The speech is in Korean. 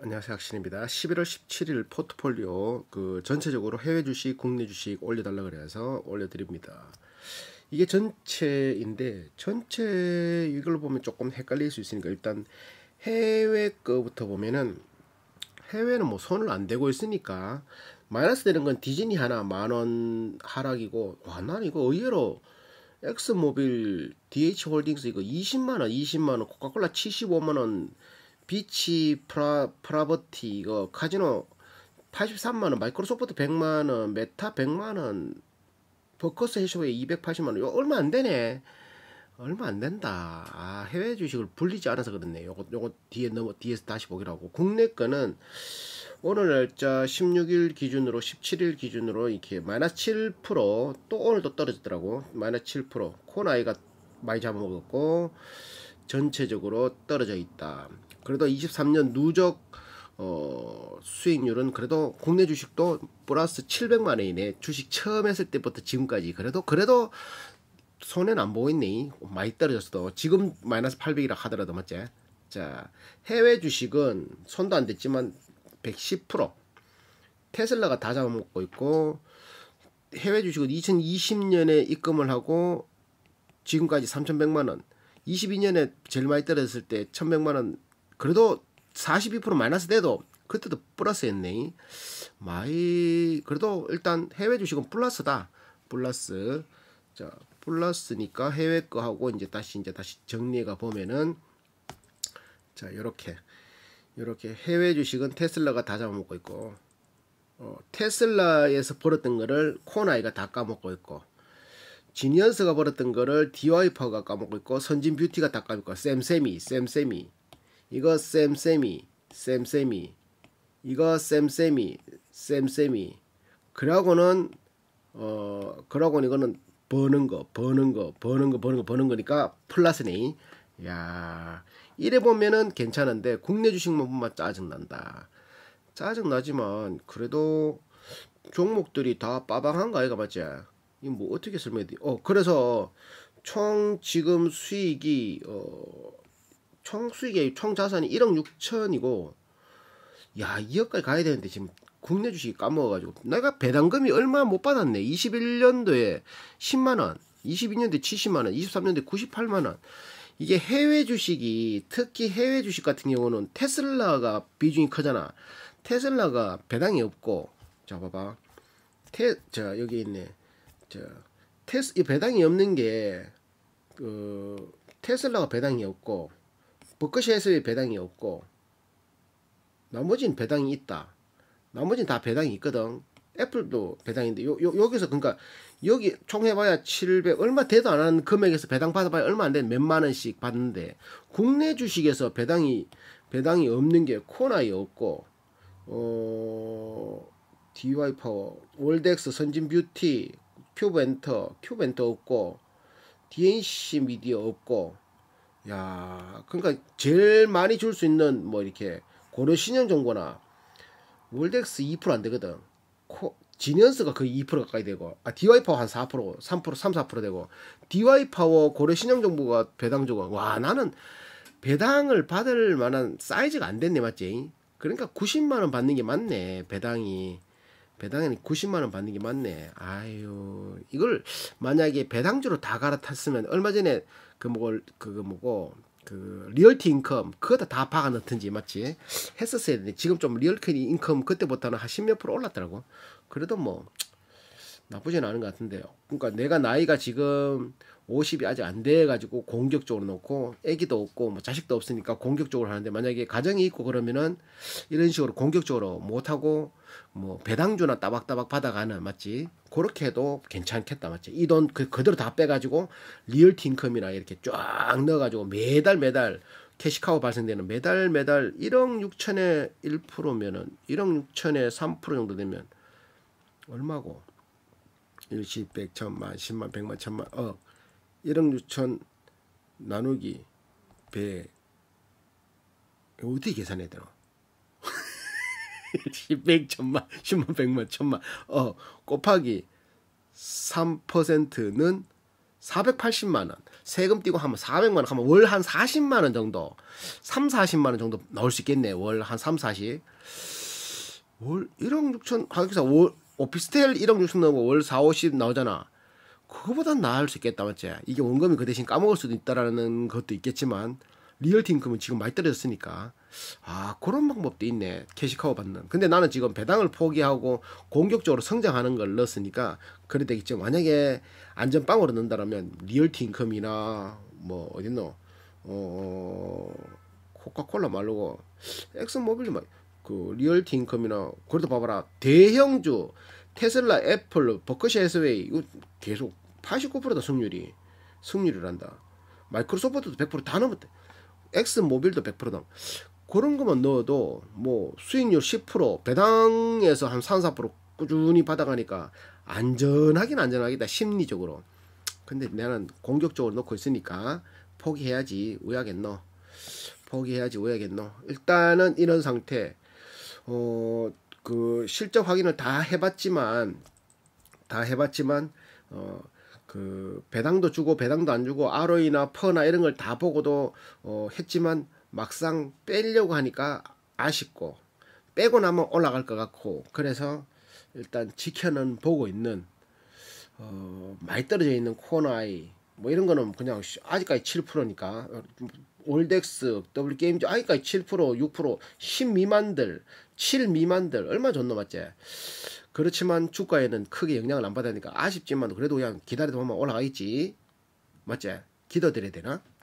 안녕하세요 학신입니다. 11월 17일 포트폴리오 그 전체적으로 해외 주식, 국내 주식 올려달라 그래서 올려드립니다. 이게 전체인데 전체 이걸 보면 조금 헷갈릴 수 있으니까 일단 해외 거부터 보면은 해외는 뭐 손을 안 대고 있으니까 마이너스 되는 건 디즈니 하나 만원 하락이고 와난 이거 의외로 엑스모빌 DH홀딩스 이거 20만원 20만원 코카콜라 75만원 비치 프라, 프라버티 이거 카지노 83만원 마이크로소프트 100만원 메타 100만원 버커스 해쇼에 시 280만원 요 얼마 안되네 얼마 안된다 아 해외 주식을 불리지 않아서 그렇네 요거 요거 뒤에 넘어 뒤에서 다시 보기라고 국내 거는 오늘 날짜 16일 기준으로 17일 기준으로 이렇게 마이너스 7%또 오늘도 떨어졌더라고 마이너스 7% 코나이가 많이 잡아먹었고 전체적으로 떨어져 있다 그러다 23년 누적 어, 수익률은 그래도 국내 주식도 플러스 700만 원이네. 주식 처음 했을 때부터 지금까지 그래도 그래도 손해는 안보이네 많이 떨어졌어도 지금 마이너스 800이라 하더라도 맞지? 자 해외 주식은 손도 안 댔지만 110% 테슬라가 다 잡아먹고 있고 해외 주식은 2020년에 입금을 하고 지금까지 3,100만 원, 22년에 제일 많이 떨어졌을 때 1,100만 원 그래도 42% 마이너스 돼도 그때도 플러스였네. 마이 그래도 일단 해외 주식은 플러스다. 플러스 자 플러스니까 해외 거 하고 이제 다시 이제 다시 정리가 보면은 자요렇게요렇게 해외 주식은 테슬라가 다 잡아먹고 있고 어, 테슬라에서 벌었던 거를 코나이가 다 까먹고 있고 지니언스가 벌었던 거를 디와이퍼가 까먹고 있고 선진뷰티가 다 까먹고 쌤쌤이 쌤쌤이 이거 쌤쌤이 쌤쌤이 이거 쌤쌤이 쌤쌤이 그러고는 어 그러고는 이거는 버는 거 버는 거 버는 거 버는 거 버는 거니까 플러스네 야 이래 보면은 괜찮은데 국내 주식만 보면 짜증난다 짜증나지만 그래도 종목들이 다 빠방한 거 아이가 맞지 이뭐 어떻게 설명해 어 그래서 총 지금 수익이 어 총수익의 총자산이 1억 6천이고 야 2억까지 가야 되는데 지금 국내 주식이 까먹어가지고 내가 배당금이 얼마 못 받았네 21년도에 10만원 22년도에 70만원 23년도에 98만원 이게 해외 주식이 특히 해외 주식 같은 경우는 테슬라가 비중이 크잖아 테슬라가 배당이 없고 자 봐봐 테, 자 여기 있네 자 테스 이 배당이 없는 게 그 테슬라가 배당이 없고 버크셔에서의 배당이 없고 나머진 배당이 있다. 나머진다 배당이 있거든. 애플도 배당인데 요, 요 여기서 그러니까 여기 총 해봐야 700 얼마 되도안 하는 금액에서 배당 받아봐야 얼마 안 되는 몇만 원씩 받는데 국내 주식에서 배당이 배당이 없는 게 코나이 없고 어 DY 파워 월덱스 선진 뷰티 큐벤터 큐벤터 없고 DNC 미디어 없고 야, 그러니까 제일 많이 줄 수 있는 뭐 이렇게 고려 신형 정보나 월덱스 2%안 되거든. 코, 지니언스가 거의 2% 가까이 되고, 아, DY 파워 한 4%, 3%, 3, 4% 되고, DY 파워 고려 신형 정보가 배당주고, 와, 나는 배당을 받을 만한 사이즈가 안 됐네, 맞지? 그러니까 90만원 받는 게 맞네, 배당이. 배당이 90만원 받는 게 맞네. 아유, 이걸 만약에 배당주로 다 갈아탔으면 얼마 전에 그 뭐, 그거 뭐고, 그 리얼티 인컴 그거 다 박아 넣든지 맞지 했었어야 되는데 지금 좀 리얼티 인컴 그때보다는 한 10몇 프로 올랐더라고 그래도 뭐 나쁘진 않은 것 같은데요. 그러니까 내가 나이가 지금 50이 아직 안 돼가지고 공격적으로 놓고 애기도 없고 뭐 자식도 없으니까 공격적으로 하는데 만약에 가정이 있고 그러면은 이런 식으로 공격적으로 못하고 뭐 배당주나 따박따박 받아가는 맞지 그렇게 해도 괜찮겠다 맞지 이 돈 그, 그대로 다 빼가지고 리얼티 인컴이나 이렇게 쫙 넣어가지고 매달 매달 캐시카우 발생되는 매달 매달 1억 6천에 1%면은 1억 6천에 3% 정도 되면 얼마고 일십 백천만 십만 백만 천만 억일억육천 나누기 백 어떻게 계산해야 되나? 일십 백 천만 십만백만 천만 어 곱하기 삼퍼센트는사백팔십만원 세금 띄고 하면 사백만원 하면 월 한사십만원 정도 삼사십만원 정도 나올 수 있겠네 월 한 삼사0월일억육천 하기사 월 오피스텔 1억 60넘고월 4, 50 나오잖아. 그거보단 나을 수 있겠다 맞지? 이게 원금이 그 대신 까먹을 수도 있다라는 것도 있겠지만 리얼티 인금은 지금 많이 떨어졌으니까 아 그런 방법도 있네 캐시카우 받는 근데 나는 지금 배당을 포기하고 공격적으로 성장하는 걸 넣었으니까 그래 되겠죠 만약에 안전빵으로 넣는다라면 리얼티 인컴이나 뭐 어딨노 어, 어 코카콜라 말고 엑슨모빌 말 뭐그 리얼티 인컴이나 그래도 봐봐라 대형주 테슬라, 애플, 버크셔 해서웨이 이거 계속 89%다 승률이 승률을 한다. 마이크로소프트도 100%다 넘었대. 엑스 모빌도 100% 넘. 그런 것만 넣어도 뭐 수익률 10% 배당에서 한 3, 4% 꾸준히 받아가니까 안전하긴 안전하겠다 심리적으로. 근데 나는 공격적으로 넣고 있으니까 포기해야지 우야겠노. 포기해야지 우야겠노. 일단은 이런 상태. 어, 그 실적 확인을 다 해봤지만 다 해봤지만 어, 그 배당도 주고 배당도 안 주고 ROE나 퍼나 이런 걸 다 보고도 어, 했지만 막상 빼려고 하니까 아쉽고 빼고 나면 올라갈 것 같고 그래서 일단 지켜는 보고 있는 어, 많이 떨어져 있는 코너아이뭐 이런 거는 그냥 아직까지 7%니까 올덱스, 더블게임즈 아이까지 7%, 6%, 10 미만들, 7 미만들 얼마 줬나 맞지? 그렇지만 주가에는 크게 영향을 안 받으니까 아쉽지만 그래도 그냥 기다려다 보면 올라가겠지. 맞지? 기다려야 되나?